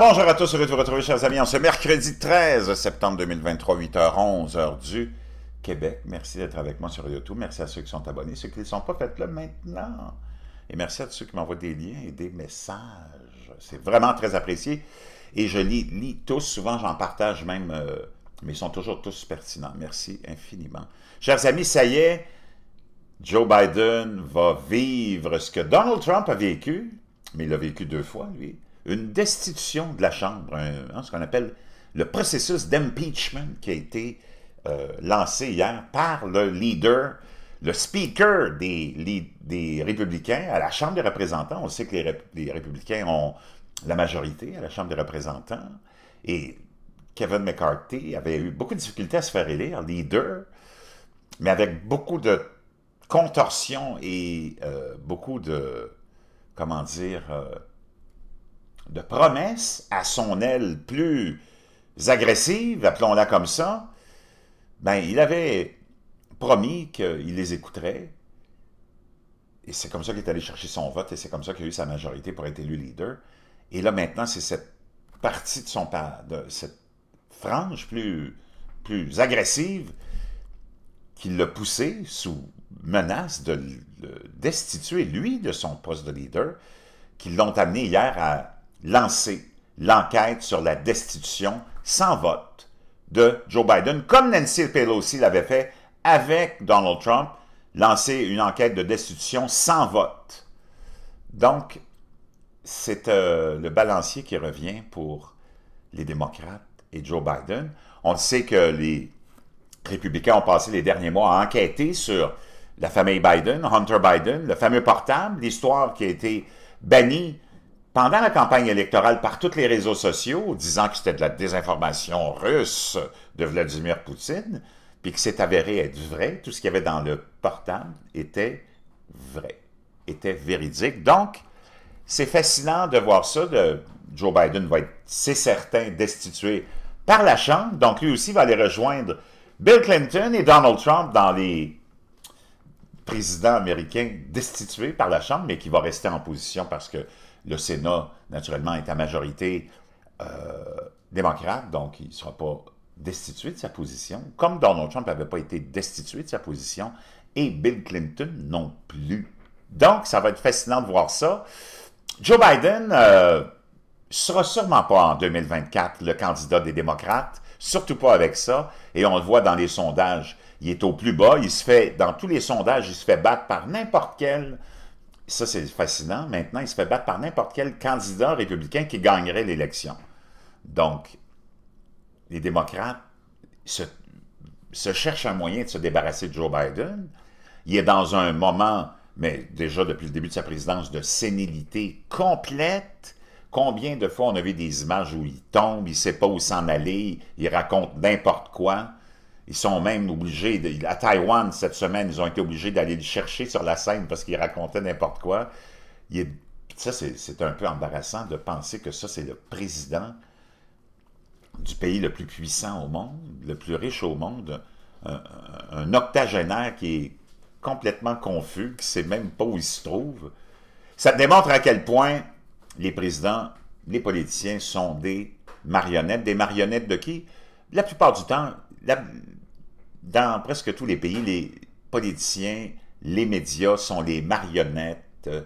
bonjour à tous, heureux de vous retrouver, chers amis, en ce mercredi 13 septembre 2023, 8h11, heure du Québec. Merci d'être avec moi sur YouTube. Merci à ceux qui sont abonnés, ceux qui ne sont pas, faites-le maintenant. Et merci à tous ceux qui m'envoient des liens et des messages. C'est vraiment très apprécié. Et je les lis tous. Souvent, j'en partage même, euh, mais ils sont toujours tous pertinents. Merci infiniment. Chers amis, ça y est, Joe Biden va vivre ce que Donald Trump a vécu, mais il l'a vécu deux fois, lui une destitution de la Chambre, hein, ce qu'on appelle le processus d'impeachment qui a été euh, lancé hier par le leader, le speaker des, des, républicains à la Chambre des représentants. On sait que les, républicains ont la majorité à la Chambre des représentants. Et Kevin McCarthy avait eu beaucoup de difficultés à se faire élire leader, mais avec beaucoup de contorsions et euh, beaucoup de, comment dire, euh, de promesses à son aile plus agressive, appelons-la comme ça, ben, il avait promis qu'il les écouterait. Et c'est comme ça qu'il est allé chercher son vote et c'est comme ça qu'il a eu sa majorité pour être élu leader. Et là, maintenant, c'est cette partie de son de cette frange plus, plus agressive qui l'a poussé sous menace de destituer, lui, de son poste de leader, qui l'ont amené hier à lancer l'enquête sur la destitution sans vote de Joe Biden, comme Nancy Pelosi l'avait fait avec Donald Trump, lancer une enquête de destitution sans vote. Donc, c'est euh, le balancier qui revient pour les démocrates et Joe Biden. On sait que les républicains ont passé les derniers mois à enquêter sur la famille Biden, Hunter Biden, le fameux portable, l'histoire qui a été bannie pendant la campagne électorale par tous les réseaux sociaux, disant que c'était de la désinformation russe de Vladimir Poutine, puis que c'est avéré être vrai, tout ce qu'il y avait dans le portable était vrai, était véridique. Donc, c'est fascinant de voir ça. Joe Biden va être, c'est certain, destitué par la Chambre. Donc, lui aussi va aller rejoindre Bill Clinton et Donald Trump dans les présidents américains destitués par la Chambre, mais qui va rester en position parce que le Sénat, naturellement, est à majorité euh, démocrate, donc il ne sera pas destitué de sa position, comme Donald Trump n'avait pas été destitué de sa position, et Bill Clinton non plus. Donc, ça va être fascinant de voir ça. Joe Biden ne euh, sera sûrement pas en 2024 le candidat des démocrates, surtout pas avec ça, et on le voit dans les sondages. Il est au plus bas, il se fait, dans tous les sondages, il se fait battre par n'importe quel ça c'est fascinant, maintenant il se fait battre par n'importe quel candidat républicain qui gagnerait l'élection. Donc, les démocrates se, cherchent un moyen de se débarrasser de Joe Biden. Il est dans un moment, mais déjà depuis le début de sa présidence, de sénilité complète. Combien de fois on a vu des images où il tombe, il ne sait pas où s'en aller, il raconte n'importe quoi. Ils sont même obligés, à Taïwan cette semaine, ils ont été obligés d'aller le chercher sur la scène parce qu'il racontait n'importe quoi. ça, c'est un peu embarrassant de penser que ça, c'est le président du pays le plus puissant au monde, le plus riche au monde, un, octogénaire qui est complètement confus, qui ne sait même pas où il se trouve. Ça démontre à quel point les présidents, les politiciens sont des marionnettes. Des marionnettes de qui? La plupart du temps, la, dans presque tous les pays, les politiciens, les médias sont les marionnettes euh,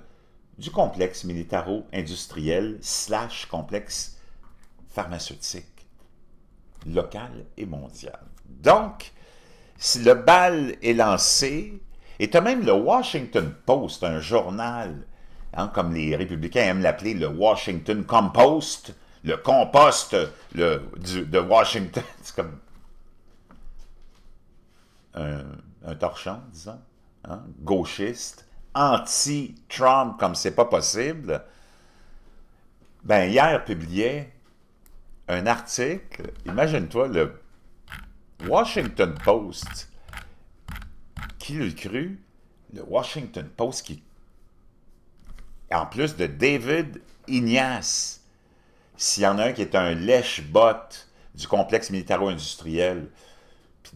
du complexe militaro-industriel slash complexe pharmaceutique, local et mondial. Donc, si le bal est lancé, et tu as même le Washington Post, un journal, hein, comme les républicains aiment l'appeler, le Washington Compost, le compost le, de Washington, c'est comme un, torchon, disons, hein, gauchiste, anti-Trump comme c'est pas possible, ben hier publiait un article, imagine-toi le Washington Post, qui l'a cru, le Washington Post qui, en plus de David Ignace, s'il y en a un qui est un lèche-botte du complexe militaro-industriel,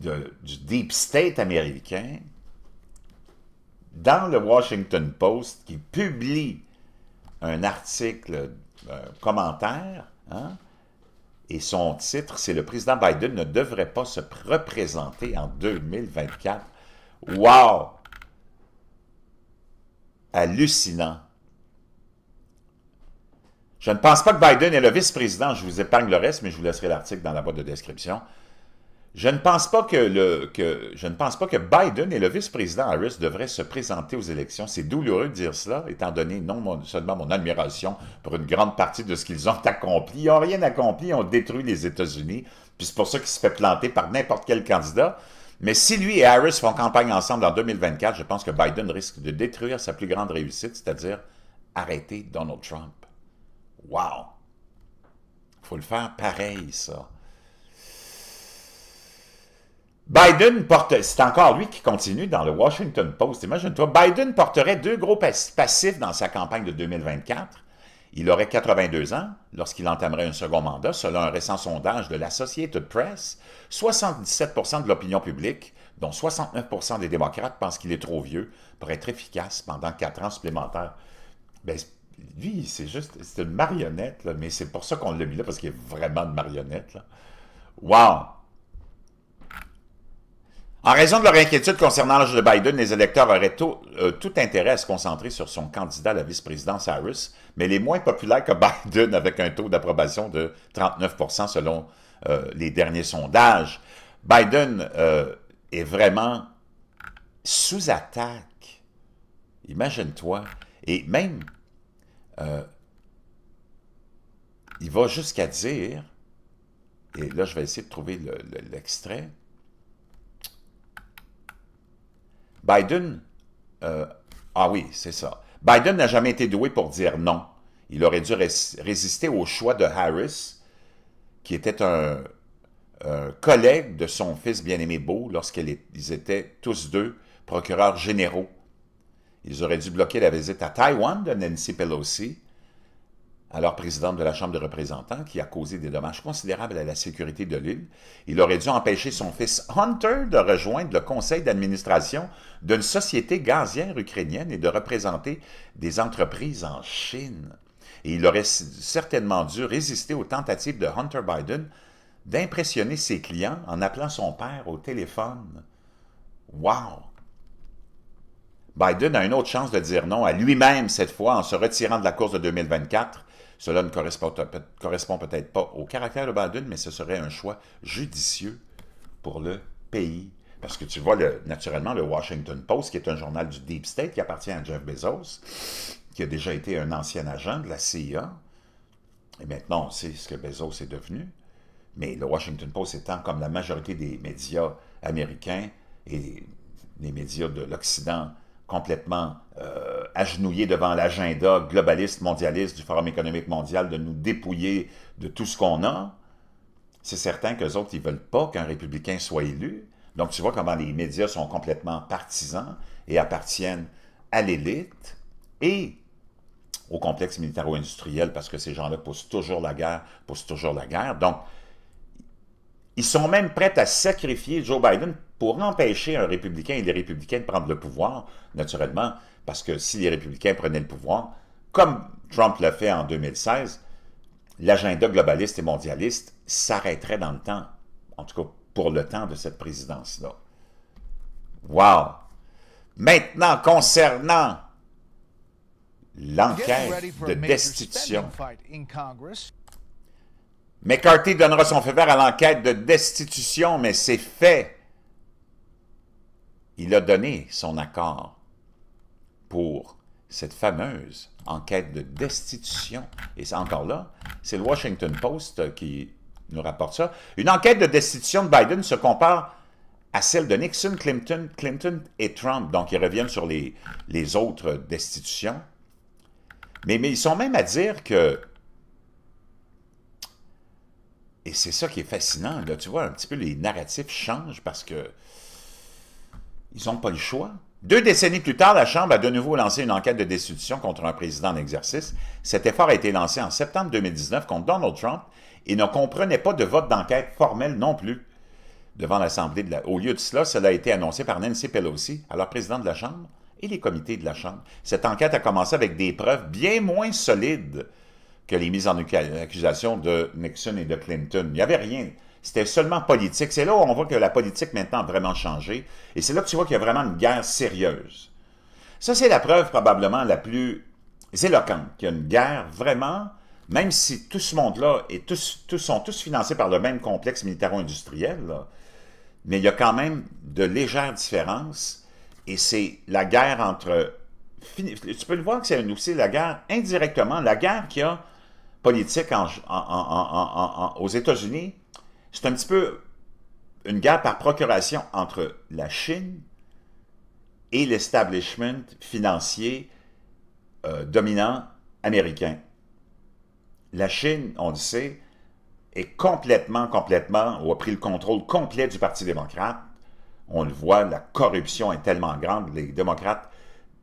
du Deep State américain dans le Washington Post qui publie un article, euh, un commentaire, hein, et son titre, c'est « Le président Biden ne devrait pas se représenter en 2024 ». Wow! Hallucinant. Je ne pense pas que Biden est le vice-président, je vous épargne le reste, mais je vous laisserai l'article dans la boîte de description. Je ne, pense pas que le, je ne pense pas que Biden et le vice-président Harris devraient se présenter aux élections. C'est douloureux de dire cela, étant donné non seulement mon admiration pour une grande partie de ce qu'ils ont accompli. Ils n'ont rien accompli, ils ont détruit les États-Unis, puis c'est pour ça qu'ils se fait planter par n'importe quel candidat. Mais si lui et Harris font campagne ensemble en 2024, je pense que Biden risque de détruire sa plus grande réussite, c'est-à-dire arrêter Donald Trump. Wow! Faut le faire pareil, ça. Biden porte, c'est encore lui qui continue dans le Washington Post, imagine-toi, Biden porterait deux gros passifs dans sa campagne de 2024. Il aurait 82 ans lorsqu'il entamerait un second mandat, selon un récent sondage de l'Associated Press. 77 de l'opinion publique, dont 69 des démocrates, pensent qu'il est trop vieux pour être efficace pendant quatre ans supplémentaires. Ben, lui, c'est juste, c'est une marionnette, là, mais c'est pour ça qu'on l'a mis là, parce qu'il est vraiment une marionnette. Là. Wow! En raison de leur inquiétude concernant l'âge de Biden, les électeurs auraient euh, tout, intérêt à se concentrer sur son candidat à la vice-présidence Harris, mais les moins populaires que Biden avec un taux d'approbation de 39 selon euh, les derniers sondages. Biden euh, est vraiment sous attaque. Imagine-toi. Et même, il va jusqu'à dire, et là je vais essayer de trouver l'extrait, Biden, euh, ah oui, c'est ça. Biden n'a jamais été doué pour dire non. Il aurait dû résister au choix de Harris, qui était un, un collègue de son fils bien-aimé Beau lorsqu'ils étaient tous deux procureurs généraux. Ils auraient dû bloquer la visite à Taïwan de Nancy Pelosi alors présidente de la Chambre des représentants, qui a causé des dommages considérables à la sécurité de l'île. Il aurait dû empêcher son fils Hunter de rejoindre le conseil d'administration d'une société gazière ukrainienne et de représenter des entreprises en Chine. Et il aurait certainement dû résister aux tentatives de Hunter Biden d'impressionner ses clients en appelant son père au téléphone. Wow! Biden a une autre chance de dire non à lui-même cette fois en se retirant de la course de 2024 cela ne correspond, peut-être pas au caractère de Biden, mais ce serait un choix judicieux pour le pays. Parce que tu vois, naturellement, le Washington Post, qui est un journal du Deep State qui appartient à Jeff Bezos, qui a déjà été un ancien agent de la CIA, et maintenant on sait ce que Bezos est devenu, mais le Washington Post étant comme la majorité des médias américains et les médias de l'Occident complètement euh, agenouillés devant l'agenda globaliste mondialiste du Forum économique mondial de nous dépouiller de tout ce qu'on a, c'est certain qu'eux autres, ils ne veulent pas qu'un républicain soit élu. Donc, tu vois comment les médias sont complètement partisans et appartiennent à l'élite et au complexe militaro-industriel parce que ces gens-là poussent toujours la guerre, poussent toujours la guerre. Donc, ils sont même prêts à sacrifier Joe Biden pour empêcher un républicain et les républicains de prendre le pouvoir. Naturellement, parce que si les républicains prenaient le pouvoir, comme Trump l'a fait en 2016, l'agenda globaliste et mondialiste s'arrêterait dans le temps, en tout cas pour le temps de cette présidence-là. Wow! Maintenant, concernant l'enquête de destitution, McCarthy donnera son feu vert à l'enquête de destitution, mais c'est fait. Il a donné son accord pour cette fameuse enquête de destitution. Et c'est encore là, c'est le Washington Post euh, qui nous rapporte ça. Une enquête de destitution de Biden se compare à celle de Nixon, Clinton, Clinton et Trump. Donc, ils reviennent sur les, les autres destitutions. Mais, ils sont même à dire que... Et c'est ça qui est fascinant. Là, tu vois, un petit peu, les narratifs changent parce que ils n'ont pas le choix. Deux décennies plus tard, la Chambre a de nouveau lancé une enquête de destitution contre un président en exercice. Cet effort a été lancé en septembre 2019 contre Donald Trump et ne comprenait pas de vote d'enquête formel non plus devant l'Assemblée. De la... Au lieu de cela, cela a été annoncé par Nancy Pelosi, alors présidente de la Chambre, et les comités de la Chambre. Cette enquête a commencé avec des preuves bien moins solides que les mises en accusation de Nixon et de Clinton. Il n'y avait rien. C'était seulement politique. C'est là où on voit que la politique maintenant a vraiment changé. Et c'est là que tu vois qu'il y a vraiment une guerre sérieuse. Ça, c'est la preuve probablement la plus éloquente, qu'il y a une guerre vraiment, même si tout ce monde-là et tous, tous, sont tous financés par le même complexe militaro-industriel, mais il y a quand même de légères différences. Et c'est la guerre entre... Tu peux le voir que c'est aussi la guerre indirectement, la guerre qu'il y a politique aux États-Unis c'est un petit peu une guerre par procuration entre la Chine et l'establishment financier euh, dominant américain. La Chine, on le sait, est complètement, complètement, ou a pris le contrôle complet du Parti démocrate. On le voit, la corruption est tellement grande, les démocrates,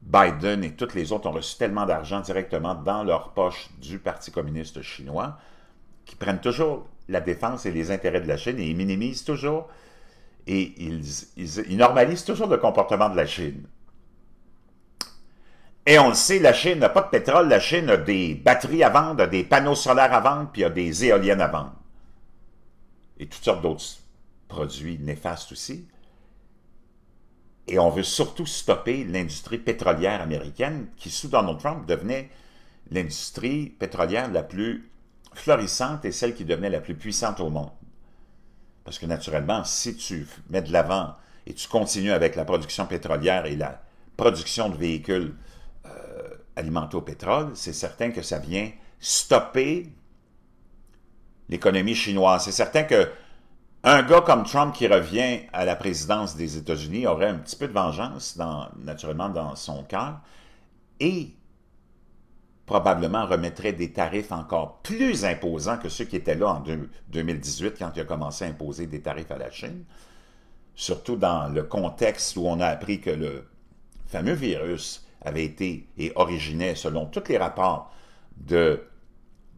Biden et toutes les autres ont reçu tellement d'argent directement dans leur poche du Parti communiste chinois qui prennent toujours la défense et les intérêts de la Chine et ils minimisent toujours et ils, ils, normalisent toujours le comportement de la Chine. Et on le sait, la Chine n'a pas de pétrole, la Chine a des batteries à vendre, des panneaux solaires à vendre, puis a des éoliennes à vendre. Et toutes sortes d'autres produits néfastes aussi. Et on veut surtout stopper l'industrie pétrolière américaine qui, sous Donald Trump, devenait l'industrie pétrolière la plus florissante et celle qui devenait la plus puissante au monde. Parce que naturellement, si tu mets de l'avant et tu continues avec la production pétrolière et la production de véhicules euh, alimentaux alimentés au pétrole, c'est certain que ça vient stopper l'économie chinoise. C'est certain que un gars comme Trump qui revient à la présidence des États-Unis aurait un petit peu de vengeance, naturellement, dans son cœur. Et probablement remettrait des tarifs encore plus imposants que ceux qui étaient là en 2018 quand il a commencé à imposer des tarifs à la Chine, surtout dans le contexte où on a appris que le fameux virus avait été et originait, selon tous les rapports de,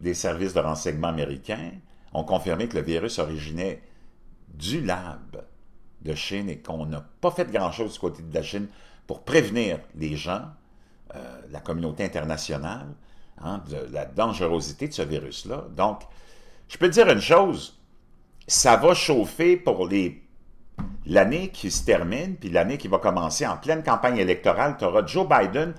des services de renseignement américains, ont confirmé que le virus originait du lab de Chine et qu'on n'a pas fait grand-chose du côté de la Chine pour prévenir les gens euh, la communauté internationale, hein, de la dangerosité de ce virus-là. Donc, je peux te dire une chose, ça va chauffer pour l'année qui se termine, puis l'année qui va commencer en pleine campagne électorale. Tu auras Joe Biden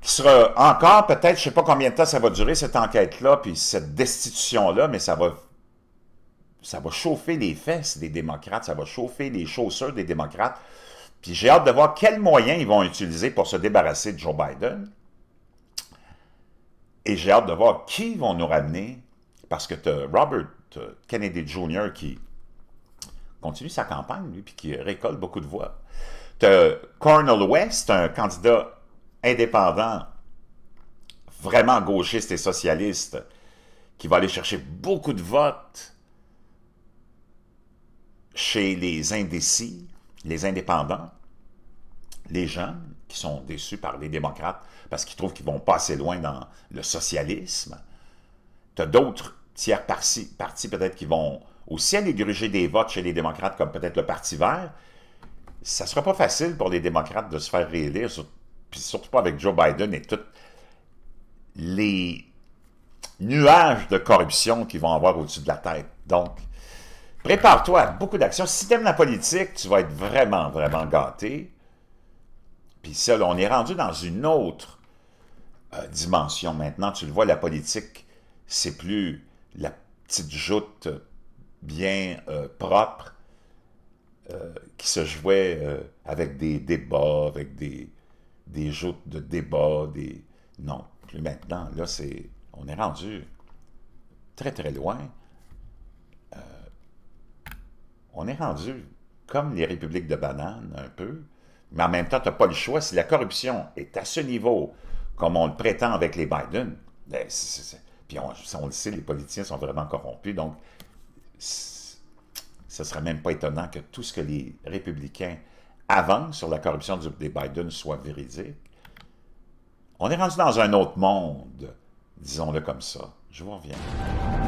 qui sera encore peut-être, je ne sais pas combien de temps ça va durer, cette enquête-là, puis cette destitution-là, mais ça va, ça va chauffer les fesses des démocrates, ça va chauffer les chaussures des démocrates. Puis j'ai hâte de voir quels moyens ils vont utiliser pour se débarrasser de Joe Biden. Et j'ai hâte de voir qui vont nous ramener, parce que tu as Robert Kennedy Jr. qui continue sa campagne, lui, puis qui récolte beaucoup de voix. Tu as Cornel West, un candidat indépendant, vraiment gauchiste et socialiste, qui va aller chercher beaucoup de votes chez les indécis les indépendants, les gens qui sont déçus par les démocrates parce qu'ils trouvent qu'ils vont pas assez loin dans le socialisme. Tu as d'autres tiers partis, partis peut-être qui vont aussi aller gruger des votes chez les démocrates, comme peut-être le Parti vert. Ça ne sera pas facile pour les démocrates de se faire réélire, surtout pas avec Joe Biden et tous les nuages de corruption qu'ils vont avoir au-dessus de la tête. Donc, Prépare-toi à beaucoup d'actions. Si t'aimes la politique, tu vas être vraiment, vraiment gâté. Puis ça, on est rendu dans une autre euh, dimension maintenant. Tu le vois, la politique, c'est plus la petite joute bien euh, propre euh, qui se jouait avec des débats, avec des, des joutes de débats, des... Non, plus maintenant, là, c'est... On est rendu très, très loin on est rendu comme les républiques de bananes, un peu, mais en même temps, tu n'as pas le choix. Si la corruption est à ce niveau, comme on le prétend avec les Biden, ben, puis on, le sait, les politiciens sont vraiment corrompus, donc ce ne serait même pas étonnant que tout ce que les républicains avancent sur la corruption des Biden soit véridique. On est rendu dans un autre monde, disons-le comme ça. Je vous reviens.